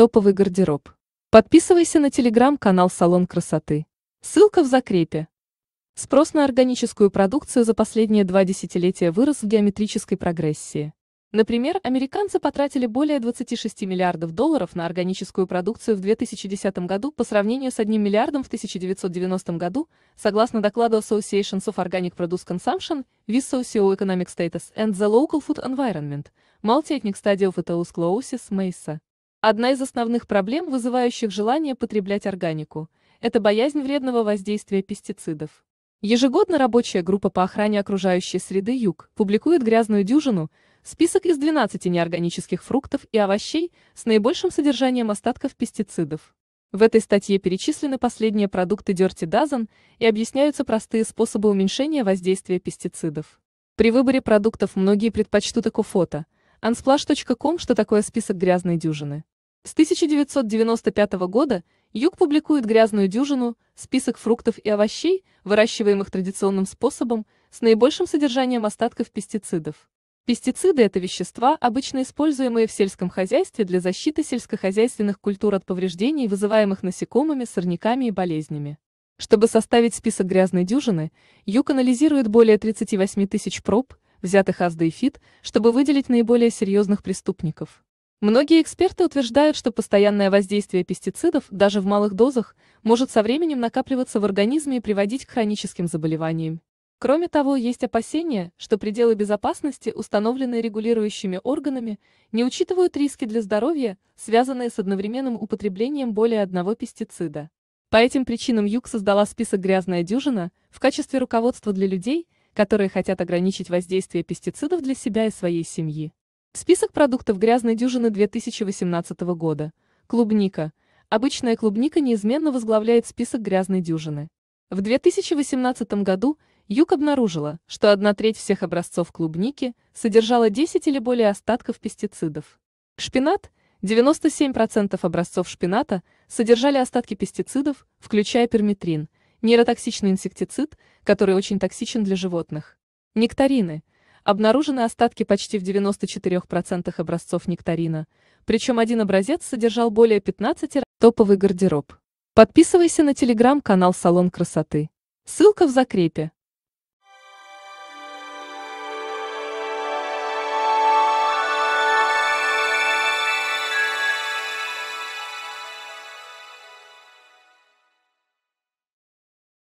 Топовый гардероб. Подписывайся на телеграм-канал «Салон красоты». Ссылка в закрепе. Спрос на органическую продукцию за последние два десятилетия вырос в геометрической прогрессии. Например, американцы потратили более 26 миллиардов долларов на органическую продукцию в 2010 году по сравнению с 1 миллиардом в 1990 году, согласно докладу Associations of Organic Produce Consumption, with Socio-Economic e Status and the Local Food Environment, Multi-Ethnic Study of Itaus Mesa. Одна из основных проблем, вызывающих желание потреблять органику, это боязнь вредного воздействия пестицидов. Ежегодно рабочая группа по охране окружающей среды «Юг» публикует грязную дюжину, список из 12 неорганических фруктов и овощей с наибольшим содержанием остатков пестицидов. В этой статье перечислены последние продукты Dirty Dozen и объясняются простые способы уменьшения воздействия пестицидов. При выборе продуктов многие предпочтут экофото. Unsplash.com, что такое список грязной дюжины. С 1995 года Юг публикует «Грязную дюжину» – список фруктов и овощей, выращиваемых традиционным способом, с наибольшим содержанием остатков пестицидов. Пестициды – это вещества, обычно используемые в сельском хозяйстве для защиты сельскохозяйственных культур от повреждений, вызываемых насекомыми, сорняками и болезнями. Чтобы составить список грязной дюжины, Юг анализирует более 38 тысяч проб, взятых АСД и ФИТ, чтобы выделить наиболее серьезных преступников. Многие эксперты утверждают, что постоянное воздействие пестицидов, даже в малых дозах, может со временем накапливаться в организме и приводить к хроническим заболеваниям. Кроме того, есть опасения, что пределы безопасности, установленные регулирующими органами, не учитывают риски для здоровья, связанные с одновременным употреблением более одного пестицида. По этим причинам Юг создала список «Грязная дюжина» в качестве руководства для людей, которые хотят ограничить воздействие пестицидов для себя и своей семьи. Список продуктов грязной дюжины 2018 года. Клубника. Обычная клубника неизменно возглавляет список грязной дюжины. В 2018 году Юг обнаружила, что одна треть всех образцов клубники содержала 10 или более остатков пестицидов. Шпинат. 97% образцов шпината содержали остатки пестицидов, включая перметрин, нейротоксичный инсектицид, который очень токсичен для животных. Нектарины – обнаружены остатки почти в 94% образцов нектарина, причем один образец содержал более 15 топовый гардероб. Подписывайся на телеграм-канал «Салон красоты». Ссылка в закрепе.